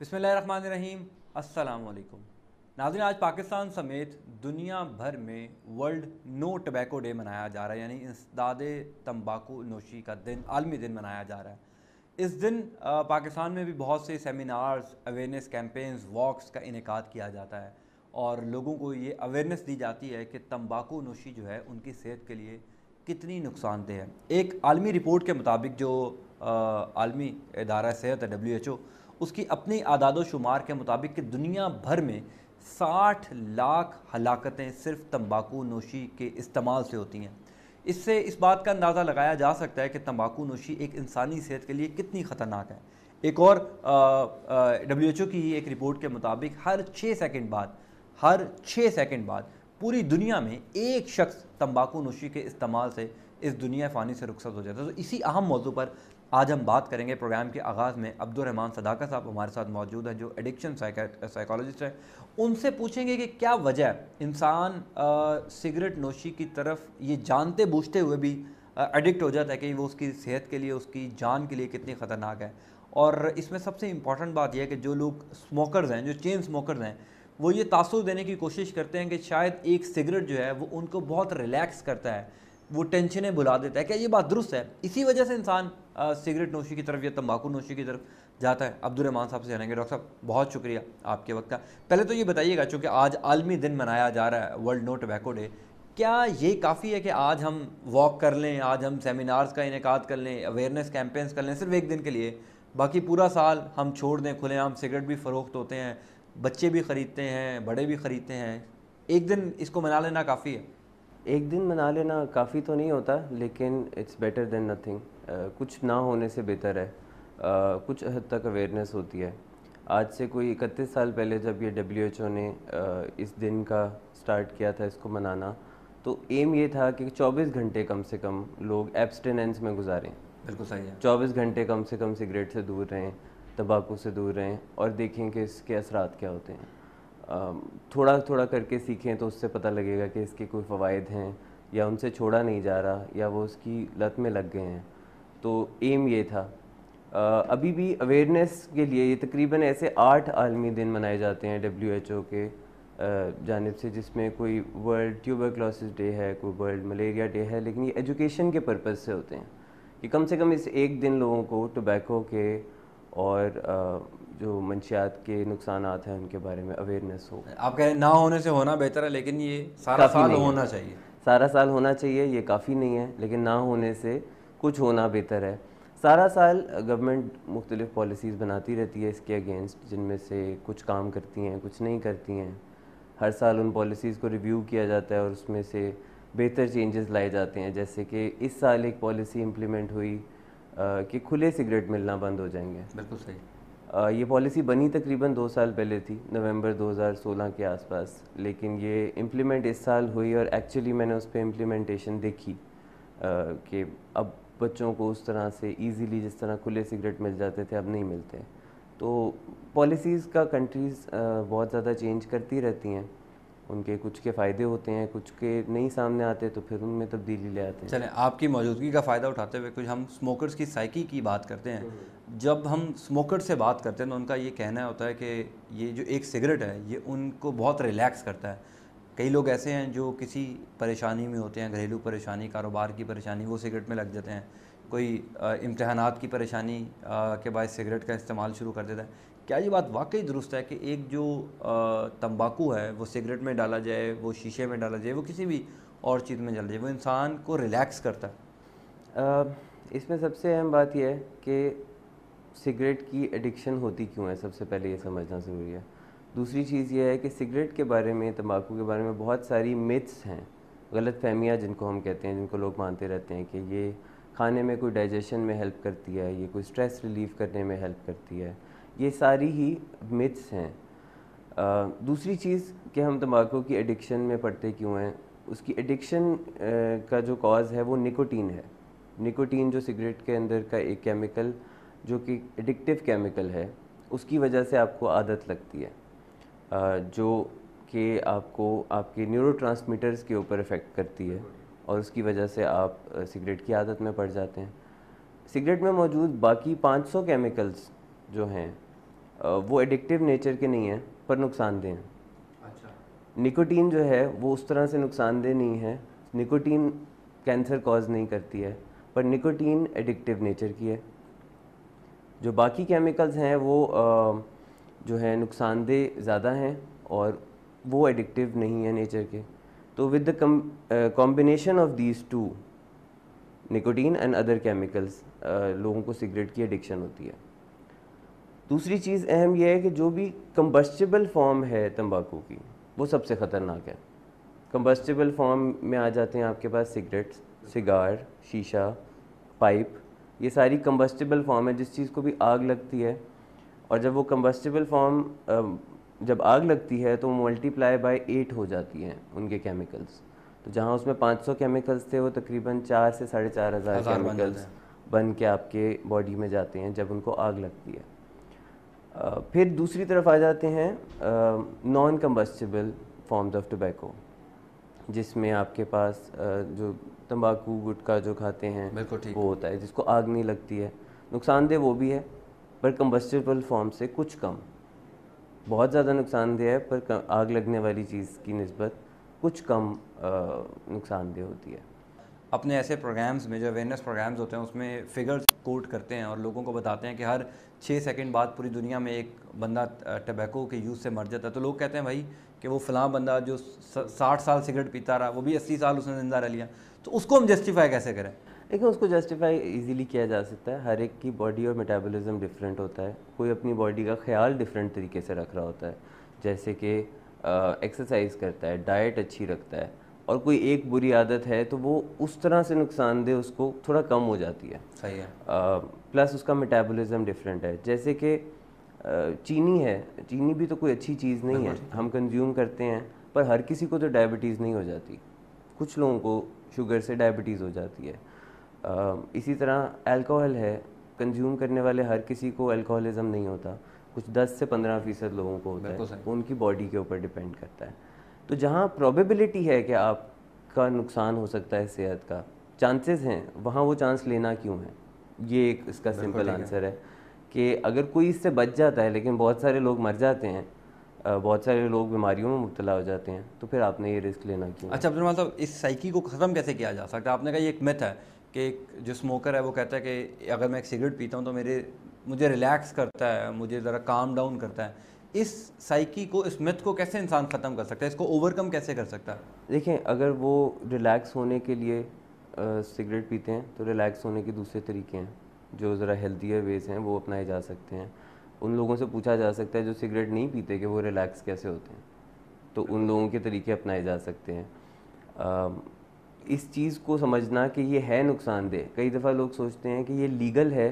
बिसमीम असलकुम नाजिन आज पाकिस्तान समेत दुनिया भर में वर्ल्ड नो टबैको डे मनाया जा रहा है यानी इंसदाद तम्बाकू नोशी का दिन आलमी दिन मनाया जा रहा है इस दिन पाकिस्तान में भी बहुत से सेमिनार्स अवेयरनेस कैंपेन्स वॉक्स का इनका किया जाता है और लोगों को ये अवेयरनेस दी जाती है कि तम्बाकू नोशी जो है उनकी सेहत के लिए कितनी नुकसानदेह है एक आलमी रिपोर्ट के मुताबिक जो आलमी इदारा सेहत है डब्ल्यू उसकी अपनी आदाद शुमार के मुताबिक कि दुनिया भर में 60 लाख हलाकतें सिर्फ तंबाकू नोशी के इस्तेमाल से होती हैं इससे इस बात का अंदाज़ा लगाया जा सकता है कि तंबाकू नोशी एक इंसानी सेहत के लिए कितनी ख़तरनाक है एक और डब्ल्यू एच ओ की एक रिपोर्ट के मुताबिक हर छः सेकेंड बाद हर छः सेकेंड बाद पूरी दुनिया में एक शख्स तंबाकू नोशी के इस्तेमाल से इस दुनिया फ़ानी से रुखसत हो जाता है तो इसी अहम मौजू पर आज हम बात करेंगे प्रोग्राम के आगाज़ में अब्दुलरहमान सदाका साहब हमारे साथ मौजूद हैं जो एडिक्शन साइकोलॉजिस्ट हैं उनसे पूछेंगे कि क्या वजह इंसान सिगरेट नोशी की तरफ ये जानते बूझते हुए भी एडिक्ट हो जाता है कि वो उसकी सेहत के लिए उसकी जान के लिए कितनी ख़तरनाक है और इसमें सबसे इम्पॉर्टेंट बात यह है कि जो लोग स्मोकर्स हैं जो चेन स्मोकर्स हैं वो ये तासुर देने की कोशिश करते हैं कि शायद एक सिगरेट जो है वो उनको बहुत रिलैक्स करता है वो टेंशनें भुला देता है क्या ये बात दुरुस्त है इसी वजह से इंसान सिगरेट नोशी की तरफ या तम्बाकू नोशी की तरफ जाता है अब्दुलरहमान साहब से जानेंगे डॉक्टर साहब बहुत शुक्रिया आपके वक्त का पहले तो ये बताइएगा चूँकि आज आलमी दिन मनाया जा रहा है वर्ल्ड नो टबैको डे क्या ये काफ़ी है कि आज हम वॉक कर लें आज हम सेमिनार्स का इनका कर लें अवेयरनेस कैंपेन्स कर लें सिर्फ एक दिन के लिए बाकी पूरा साल हम छोड़ दें खुलेआम सिगरेट भी फ़रोख्त होते हैं बच्चे भी ख़रीदते हैं बड़े भी ख़रीदते हैं एक दिन इसको मना लेना काफ़ी है एक दिन मना लेना काफ़ी तो नहीं होता लेकिन इट्स बेटर देन नथिंग कुछ ना होने से बेहतर है uh, कुछ हद तक अवेयरनेस होती है आज से कोई इकतीस साल पहले जब ये डब्ल्यू ने uh, इस दिन का स्टार्ट किया था इसको मनाना तो एम ये था कि 24 घंटे कम से कम लोग एब्सटेनेंस में गुजारें बिल्कुल सही है चौबीस घंटे कम से कम सिगरेट से दूर रहें तंबाकू से दूर रहें और देखें कि इसके असरात क्या होते हैं थोड़ा थोड़ा करके सीखें तो उससे पता लगेगा कि इसके कोई फ़वाद हैं या उनसे छोड़ा नहीं जा रहा या वो उसकी लत में लग गए हैं तो एम ये था Uh, अभी भी अवेयरनेस के लिए ये तकरीबन ऐसे आठ आलमी दिन मनाए जाते हैं डब्ल्यू एच ओ के जानब से जिसमें कोई वर्ल्ड ट्यूबर क्लासेस डे है कोई वर्ल्ड मलेरिया डे है लेकिन ये एजुकेशन के पर्पज़ से होते हैं कि कम से कम इस एक दिन लोगों को टोबैको के और जो मंशियात के नुकसान हैं उनके बारे में अवेयरनेस हो आप कह रहे हैं ना होने से होना बेहतर है लेकिन ये सारा साल होना चाहिए सारा साल होना चाहिए ये काफ़ी नहीं है लेकिन ना होने से कुछ होना बेहतर है सारा साल गवर्नमेंट मुख्तलिफ पॉलिसीज़ बनाती रहती है इसके अगेंस्ट जिनमें से कुछ काम करती हैं कुछ नहीं करती हैं हर साल उन पॉलिसीज़ को रिव्यू किया जाता है और उसमें से बेहतर चेंजेस लाए जाते हैं जैसे कि इस साल एक पॉलिसी इम्प्लीमेंट हुई कि खुले सिगरेट मिलना बंद हो जाएंगे बिल्कुल सही ये पॉलिसी बनी तकरीबन दो साल पहले थी नवंबर 2016 के आसपास लेकिन ये इम्प्लीमेंट इस साल हुई और एक्चुअली मैंने उस पर इम्प्लीमेंटेशन देखी कि अब बच्चों को उस तरह से इजीली जिस तरह खुले सिगरेट मिल जाते थे अब नहीं मिलते तो पॉलिसीज़ का कंट्रीज़ बहुत ज़्यादा चेंज करती रहती हैं उनके कुछ के फ़ायदे होते हैं कुछ के नहीं सामने आते तो फिर उनमें तब्दीली ले आते हैं चले आपकी मौजूदगी का फ़ायदा उठाते हुए कुछ हम स्मोकर्स की साइकी की बात करते हैं हम्म। जब हम स्मोकर से बात करते हैं तो उनका ये कहना होता है कि ये जो एक सिगरेट है ये उनको बहुत रिलैक्स करता है कई लोग ऐसे हैं जो किसी परेशानी में होते हैं घरेलू परेशानी कारोबार की परेशानी वो सिगरेट में लग जाते हैं कोई इम्तहान की परेशानी के बाद सिगरेट का इस्तेमाल शुरू कर देता है क्या ये बात वाकई दुरुस्त है कि एक जो तंबाकू है वो सिगरेट में डाला जाए वो शीशे में डाला जाए वो किसी भी और चीज़ में डाला जाए वो इंसान को रिलैक्स करता है इसमें सबसे अहम बात यह है कि सिगरेट की एडिक्शन होती क्यों है सबसे पहले ये समझना ज़रूरी है दूसरी चीज़ यह है कि सिगरेट के बारे में तम्बाकू के बारे में बहुत सारी मिथ्स हैं गलत फहमियाँ जिनको हम कहते हैं जिनको लोग मानते रहते हैं कि ये खाने में कोई डाइजेशन में हेल्प करती है ये कोई स्ट्रेस रिलीव करने में हेल्प करती है ये सारी ही मिथ्स हैं दूसरी चीज़ कि हम तम्बाकू की एडिक्शन में पड़ते क्यों हैं उसकी एडिक्शन का जो कॉज है वो निकोटीन है निकोटीन जो सिगरेट के अंदर का एक केमिकल जो कि एडिक्टिव केमिकल है उसकी वजह से आपको आदत लगती है जो कि आपको आपके न्यूरोट्रांसमीटर्स के ऊपर इफ़ेक्ट करती है और उसकी वजह से आप सिगरेट की आदत में पड़ जाते हैं सिगरेट में मौजूद बाकी 500 केमिकल्स जो हैं वो एडिक्टिव नेचर के नहीं हैं पर नुकसानदेह हैं अच्छा निकोटीन जो है वो उस तरह से नुकसानदेह नहीं है निकोटीन कैंसर कॉज नहीं करती है पर निकोटीन एडिक्टिव नेचर की है जो बाकी केमिकल्स हैं वो जो है नुकसानदेह ज़्यादा हैं और वो एडिक्टिव नहीं है नेचर के तो with the combination of these two nicotine and other chemicals लोगों को सिगरेट की एडिक्शन होती है दूसरी चीज़ अहम यह है कि जो भी कम्बस्टिबल फॉर्म है तंबाकू की वो सबसे ख़तरनाक है कम्बस्टिबल फॉर्म में आ जाते हैं आपके पास सिगरेट्स सिगार शीशा पाइप ये सारी कम्बस्टिबल फॉर्म है जिस चीज़ को भी आग लगती है और जब वो कम्बस्टिबल फॉर्म जब आग लगती है तो मल्टीप्लाई बाय एट हो जाती हैं उनके केमिकल्स तो जहाँ उसमें 500 केमिकल्स थे वो तकरीबन चार से साढ़े चार हज़ार केमिकल्स बन के आपके बॉडी में जाते हैं जब उनको आग लगती है फिर दूसरी तरफ आ जाते हैं non combustible forms of tobacco जिसमें आपके पास जो तंबाकू गुटखा जो खाते हैं वो होता है जिसको आग नहीं लगती है नुकसानदेह वो भी है पर कम्बस्टिबल फॉर्म से कुछ कम बहुत ज़्यादा नुकसानदेह है पर आग लगने वाली चीज़ की नस्बत कुछ कम नुकसानदेह होती है अपने ऐसे प्रोग्राम्स में जो अवेयरनेस प्रोग्राम्स होते हैं उसमें फिगर्स कोट करते हैं और लोगों को बताते हैं कि हर छः सेकंड बाद पूरी दुनिया में एक बंदा टबैको के यूज़ से मर जाता है तो लोग कहते हैं भाई कि वो फलां बंदा जो साठ साल सिगरेट पीता रहा वो भी अस्सी साल उसने ज़िंदा रह लिया तो उसको हम जस्टिफाई कैसे करें देखिए उसको जस्टिफाई इजीली किया जा सकता है हर एक की बॉडी और मेटाबॉलिज्म डिफरेंट होता है कोई अपनी बॉडी का ख्याल डिफरेंट तरीके से रख रहा होता है जैसे कि एक्सरसाइज करता है डाइट अच्छी रखता है और कोई एक बुरी आदत है तो वो उस तरह से नुकसानदेह उसको थोड़ा कम हो जाती है सही है प्लस उसका मेटाबॉलिज्म डिफरेंट है जैसे कि चीनी है चीनी भी तो कोई अच्छी चीज़ नहीं है हम कंज्यूम करते हैं पर हर किसी को तो डायबिटीज़ नहीं हो जाती कुछ लोगों को शुगर से डायबिटीज़ हो जाती है इसी तरह अल्कोहल है कंज्यूम करने वाले हर किसी को अल्कोहलिज्म नहीं होता कुछ 10 से 15 फीसद लोगों को होता है उनकी बॉडी के ऊपर डिपेंड करता है तो जहाँ प्रोबेबिलिटी है कि आपका नुकसान हो सकता है सेहत का चांसेस हैं वहाँ वो चांस लेना क्यों है ये एक इसका सिंपल आंसर है कि अगर कोई इससे बच जाता है लेकिन बहुत सारे लोग मर जाते हैं बहुत सारे लोग बीमारियों में मुबतला हो जाते हैं तो फिर आपने ये रिस्क लेना क्यों अच्छा अब्दुल मतलब इस साइकी को ख़त्म कैसे किया जा सकता है आपने कहा ये एक मिथ है कि एक जो स्मोकर है वो कहता है कि अगर मैं एक सिगरेट पीता हूँ तो मेरे मुझे रिलैक्स करता है मुझे ज़रा काम डाउन करता है इस साइकी को इस मिथ को कैसे इंसान ख़त्म कर सकता है इसको ओवरकम कैसे कर सकता है देखें अगर वो रिलैक्स होने के लिए सिगरेट पीते हैं तो रिलैक्स होने के दूसरे तरीके हैं जो ज़रा हेल्थियर वेज हैं वो अपनाए जा सकते हैं उन लोगों से पूछा जा सकता है जो सिगरेट नहीं पीते कि वो रिलैक्स कैसे होते हैं तो उन लोगों के तरीके अपनाए जा सकते हैं इस चीज़ को समझना कि ये है नुकसानदेह कई दफ़ा लोग सोचते हैं कि ये लीगल है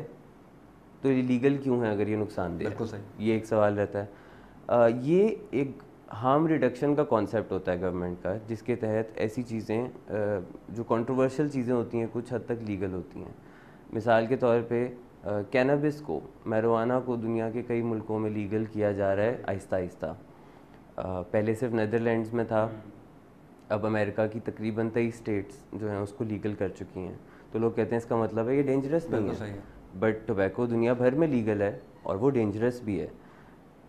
तो ये लीगल क्यों है अगर ये नुकसानदेह बिल्कुल सही ये एक सवाल रहता है आ, ये एक हार्म रिडक्शन का कॉन्सेप्ट होता है गवर्नमेंट का जिसके तहत ऐसी चीज़ें जो कंट्रोवर्शियल चीज़ें होती हैं कुछ हद तक लीगल होती हैं मिसाल के तौर पे कैनबिस को मैरोना को दुनिया के कई मुल्कों में लीगल किया जा रहा है आहिस्ता आहिस्ता पहले सिर्फ नदरलैंड में था अब अमेरिका की तकरीबन तेईस स्टेट्स जो हैं उसको लीगल कर चुकी हैं तो लोग कहते हैं इसका मतलब है ये डेंजरस नहीं है, बट टोबैको दुनिया भर में लीगल है और वो डेंजरस भी है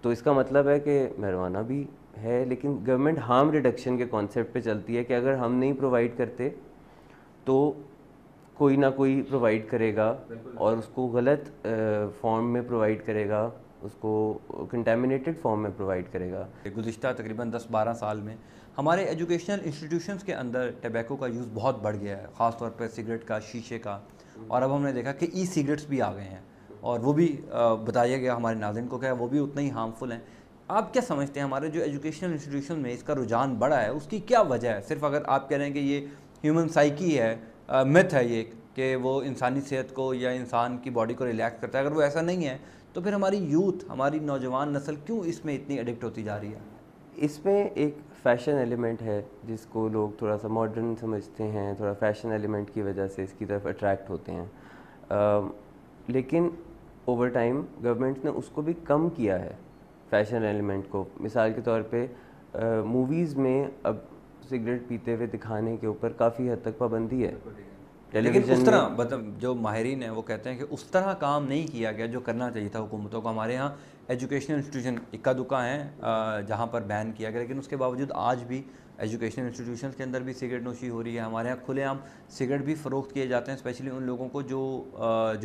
तो इसका मतलब है कि मरवाना भी है लेकिन गवर्नमेंट हार्म रिडक्शन के कॉन्सेप्ट पे चलती है कि अगर हम नहीं प्रोवाइड करते तो कोई ना कोई प्रोवाइड करेगा और उसको गलत फॉर्म में प्रोवाइड करेगा उसको कंटेमिनेटेड फॉर्म में प्रोवाइड करेगा गुज्तर तकरीबन 10-12 साल में हमारे एजुकेशनल इंस्टीट्यूशंस के अंदर टबैको का यूज़ बहुत बढ़ गया है ख़ास तौर पर सिगरेट का शीशे का और अब हमने देखा कि ई सिगरेट्स भी आ गए हैं और वो भी बताया गया हमारे नाजिन को क्या वो भी उतना ही हार्मफुल हैं आप क्या समझते हैं हमारे जो एजुकेशनल इंस्टीट्यूशन में इसका रुझान बढ़ा है उसकी क्या वजह है सिर्फ अगर आप कह रहे हैं कि ये ह्यूमन साइकी है मिथ है ये कि वो इंसानी सेहत को या इंसान की बॉडी को रिलैक्स करता है अगर वो ऐसा नहीं है तो फिर हमारी यूथ हमारी नौजवान नस्ल क्यों इसमें इतनी एडिक्ट होती जा रही है इसमें एक फैशन एलिमेंट है जिसको लोग थोड़ा सा मॉडर्न समझते हैं थोड़ा फैशन एलिमेंट की वजह से इसकी तरफ अट्रैक्ट होते हैं आ, लेकिन ओवर टाइम गवर्नमेंट ने उसको भी कम किया है फैशन एलिमेंट को मिसाल के तौर पे मूवीज़ में अब सिगरेट पीते हुए दिखाने के ऊपर काफ़ी हद तक पाबंदी है लेकिन उस तरह मतलब जो माहरीन है वो कहते हैं कि उस तरह काम नहीं किया गया जो करना चाहिए था हुकूमतों को हमारे यहाँ एजुकेशनल इंस्टीट्यूशन इक्का दुक्का हैं जहाँ पर बैन किया गया लेकिन उसके बावजूद आज भी एजुकेशनल इंस्टीट्यूशन के अंदर भी सिगरेट नोशी हो रही है हमारे यहाँ खुलेआम सिगरेट भी फ़रोख्त किए जाते हैं स्पेशली उन लोगों को जो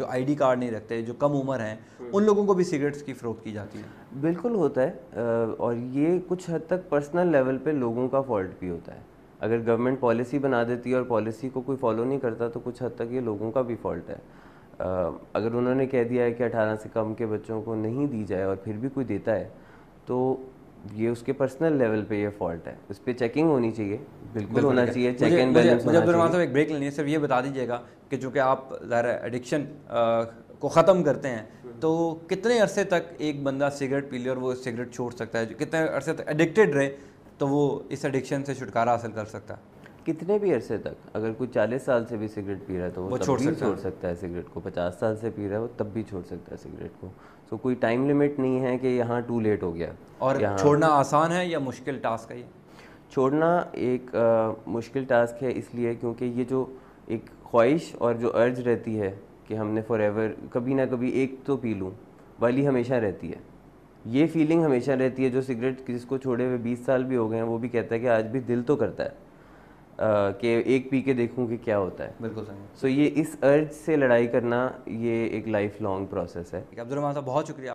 जो डी कार्ड नहीं रखते जो कम उम्र हैं हम्म। उन लोगों को भी सिगरेट्स की फ़रोख्त की जाती है बिल्कुल होता है और ये कुछ हद तक पर्सनल लेवल पर लोगों का फॉल्ट भी होता है अगर गवर्नमेंट पॉलिसी बना देती है और पॉलिसी को कोई फॉलो नहीं करता तो कुछ हद तक ये लोगों का भी फॉल्ट है अगर उन्होंने कह दिया है कि 18 से कम के बच्चों को नहीं दी जाए और फिर भी कोई देता है तो ये उसके पर्सनल लेवल पे ये फॉल्ट है उस पर चेकिंग होनी चाहिए बिल्कुल होना चाहिए चेक एंड बैलेंस मुझे अब्दुल साहब एक ब्रेक लेनी सिर्फ ये बता दीजिएगा कि जो कि आप ज़रा एडिक्शन को ख़त्म करते हैं तो कितने अरसे तक एक बंदा सिगरेट पी ले और वो सिगरेट छोड़ सकता है कितने अरसे तक एडिक्टेड रहे तो वो इस एडिक्शन से छुटकारा हासिल कर सकता है कितने भी अरसे तक अगर कोई चालीस साल से भी सिगरेट पी रहा है तो वो, वो छोड़ सकता, छोड़ सकता है सिगरेट को पचास साल से पी रहा है वो तब भी छोड़ सकता है सिगरेट को सो कोई टाइम लिमिट नहीं है कि यहाँ टू लेट हो गया और छोड़ना आसान है या मुश्किल टास्क है ये छोड़ना एक आ, मुश्किल टास्क है इसलिए क्योंकि ये जो एक ख्वाहिश और जो अर्ज रहती है कि हमने फॉर कभी ना कभी एक तो पी लूँ वाली हमेशा रहती है ये फीलिंग हमेशा रहती है जो सिगरेट जिसको छोड़े हुए बीस साल भी हो गए हैं वो भी कहता है कि आज भी दिल तो करता है कि एक पी के देखूँ कि क्या होता है बिल्कुल सही सो so, ये इस अर्ज से लड़ाई करना ये एक लाइफ लॉन्ग प्रोसेस है अब्दुल साहब बहुत शुक्रिया